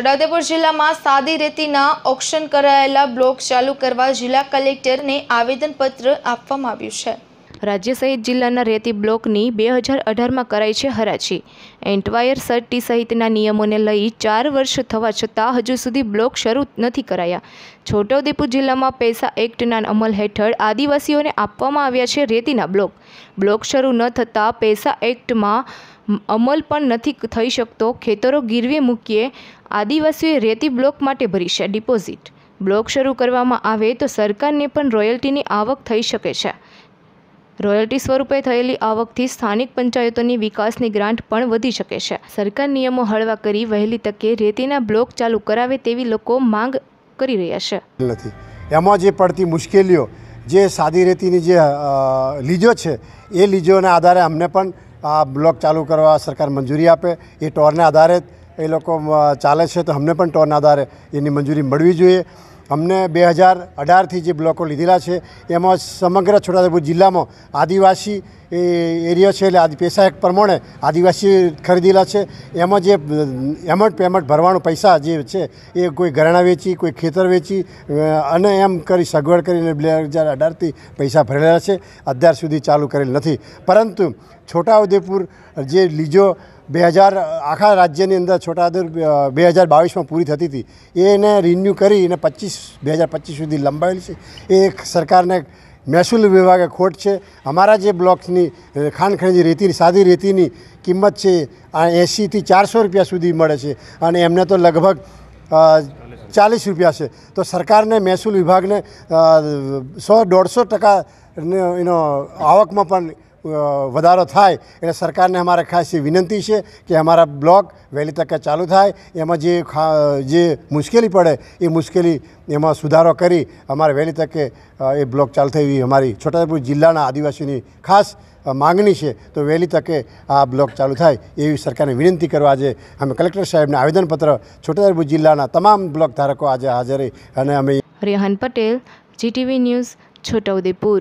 છોટાઉદેપુર જિલ્લામાં સાદી રેતીના ઓક્શન કરાયેલા બ્લોક ચાલુ કરવા જિલ્લા કલેક્ટરને આવેદનપત્ર આપવામાં આવ્યું છે રાજ્ય સહિત જિલ્લાના રેતી બ્લોકની બે હજાર અઢારમાં કરાઈ છે હરાજી એન્ટવાયર સર્ટી સહિતના નિયમોને લઈ ચાર વર્ષ થવા છતાં હજુ સુધી બ્લોક શરૂ નથી કરાયા છોટાઉદેપુર જિલ્લામાં પૈસા એક્ટના અમલ હેઠળ આદિવાસીઓને આપવામાં આવ્યા છે રેતીના બ્લોક બ્લોક શરૂ ન થતાં પૈસા એક્ટમાં અમલ પણ નથી થઈ શકતો ખેતરો ગીરવે મૂકીએ આદિવાસીઓએ રેતી બ્લોક માટે ભરી છે ડિપોઝિટ બ્લોક શરૂ કરવામાં આવે તો સરકારને પણ રોયલ્ટીની આવક થઈ શકે છે રોયલ્ટી સ્વરૂપે થયેલી આવકથી સ્થાનિક પંચાયતોની વિકાસની ગ્રાન્ટ પણ વધી શકે છે સરકાર નિયમો હળવા કરી વહેલી તકે રેતીના બ્લોક ચાલુ કરાવે તેવી લોકો માંગ કરી રહ્યા છે નથી એમાં જે પડતી મુશ્કેલીઓ જે સાદી રેતીની જે લીજો છે એ લીજોના આધારે અમને પણ આ બ્લોક ચાલુ કરવા સરકાર મંજૂરી આપે એ ટોરને આધારે એ લોકો ચાલે છે તો અમને પણ ટોરના આધારે એની મંજૂરી મળવી જોઈએ અમને બે હજાર અઢારથી જે બ્લોકો લીધેલા છે એમાં સમગ્ર છોટાઉદેપુર જિલ્લામાં આદિવાસી એ એરિયો છે એટલે પેશા એક પ્રમાણે આદિવાસી ખરીદેલા છે એમાં જે એમટ પેમેન્ટ ભરવાનો પૈસા જે છે એ કોઈ ઘરાણા વેચી કોઈ ખેતર વેચી અને એમ કરી સગવડ કરીને બે હજાર અઢારથી પૈસા ભરેલા છે અત્યાર સુધી ચાલુ કરેલ નથી પરંતુ છોટાઉદેપુર જે લીજો બે હજાર આખા રાજ્યની અંદર છોટાઉદેપુર બે હજાર બાવીસમાં પૂરી થતી હતી એને રિન્યૂ કરી અને પચીસ બે હજાર પચીસ સુધી લંબાયેલી છે એ સરકારને મહેસૂલ વિભાગે ખોટ છે અમારા જે બ્લોક્સની ખાણખણીજી રેતીની સાદી રેતીની કિંમત છે આ એંશીથી ચારસો રૂપિયા સુધી મળે છે અને એમને તો લગભગ ચાલીસ રૂપિયા છે તો સરકારને મહેસૂલ વિભાગને સો દોઢસો ટકા એનો આવકમાં પણ વધારો થાય એટલે સરકારને અમારે ખાસ વિનંતી છે કે અમારા બ્લોક વહેલી તકે ચાલુ થાય એમાં જે જે મુશ્કેલી પડે એ મુશ્કેલી એમાં સુધારો કરી અમારે વહેલી તકે એ બ્લોક ચાલુ થઈ એવી અમારી છોટાઉદેપુર જિલ્લાના આદિવાસીની ખાસ માગણી છે તો વહેલી તકે આ બ્લોક ચાલુ થાય એવી સરકારને વિનંતી કરવા આજે અમે કલેક્ટર સાહેબને આવેદનપત્ર છોટાઉદેપુર જિલ્લાના તમામ બ્લોક ધારકો આજે હાજર અને અમે રેહાન પટેલ જીટીવી ન્યૂઝ છોટાઉદેપુર